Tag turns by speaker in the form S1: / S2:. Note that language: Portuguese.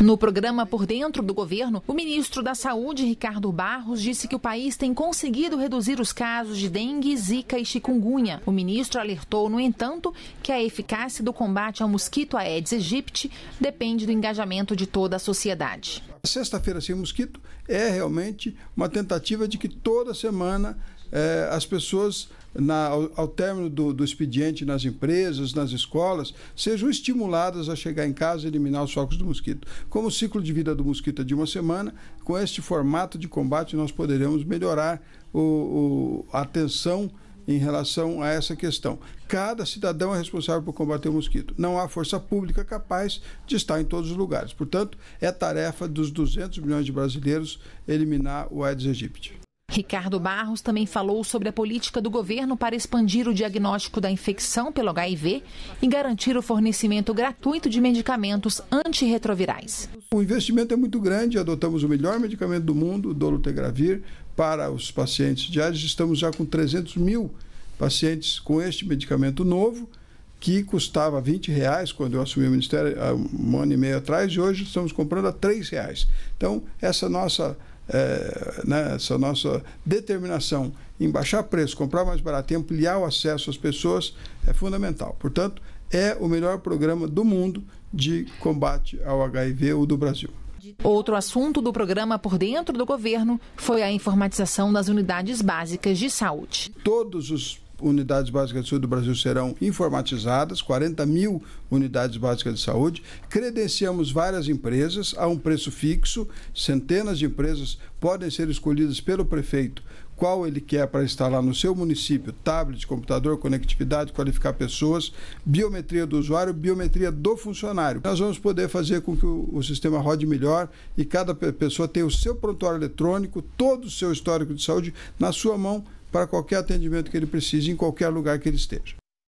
S1: No programa Por Dentro do Governo, o ministro da Saúde, Ricardo Barros, disse que o país tem conseguido reduzir os casos de dengue, zika e chikungunya. O ministro alertou, no entanto, que a eficácia do combate ao mosquito Aedes aegypti depende do engajamento de toda a sociedade.
S2: Sexta-feira sem mosquito é realmente uma tentativa de que toda semana eh, as pessoas, na, ao, ao, término do, do expediente nas empresas, nas escolas, sejam estimuladas a chegar em casa e eliminar os focos do mosquito. Como o ciclo de vida do mosquito é de uma semana, com este formato de combate nós poderemos melhorar o, o a atenção em relação a essa questão. Cada cidadão é responsável por combater o mosquito. Não há força pública capaz de estar em todos os lugares. Portanto, é tarefa dos 200 milhões de brasileiros eliminar o Aedes aegypti.
S1: Ricardo Barros também falou sobre a política do governo para expandir o diagnóstico da infecção pelo HIV e garantir o fornecimento gratuito de medicamentos antirretrovirais.
S2: O investimento é muito grande, adotamos o melhor medicamento do mundo, o dolutegravir, para os pacientes diários. Estamos já com 300 mil pacientes com este medicamento novo, que custava 20 reais quando eu assumi o Ministério há um ano e meio atrás, e hoje estamos comprando a 3 reais. Então, essa nossa, é, né, essa nossa determinação em baixar preço, comprar mais barato e ampliar o acesso às pessoas é fundamental. Portanto, é o melhor programa do mundo de combate ao HIV ou do Brasil.
S1: Outro assunto do programa por dentro do governo foi a informatização das unidades básicas de saúde.
S2: Todos os unidades básicas de saúde do Brasil serão informatizadas, 40 mil unidades básicas de saúde. Credenciamos várias empresas a um preço fixo, centenas de empresas podem ser escolhidas pelo prefeito qual ele quer para instalar no seu município, tablet, computador, conectividade, qualificar pessoas, biometria do usuário, biometria do funcionário. Nós vamos poder fazer com que o, o sistema rode melhor e cada pessoa tenha o seu prontuário eletrônico, todo o seu histórico de saúde na sua mão para qualquer atendimento que ele precise, em qualquer lugar que ele esteja.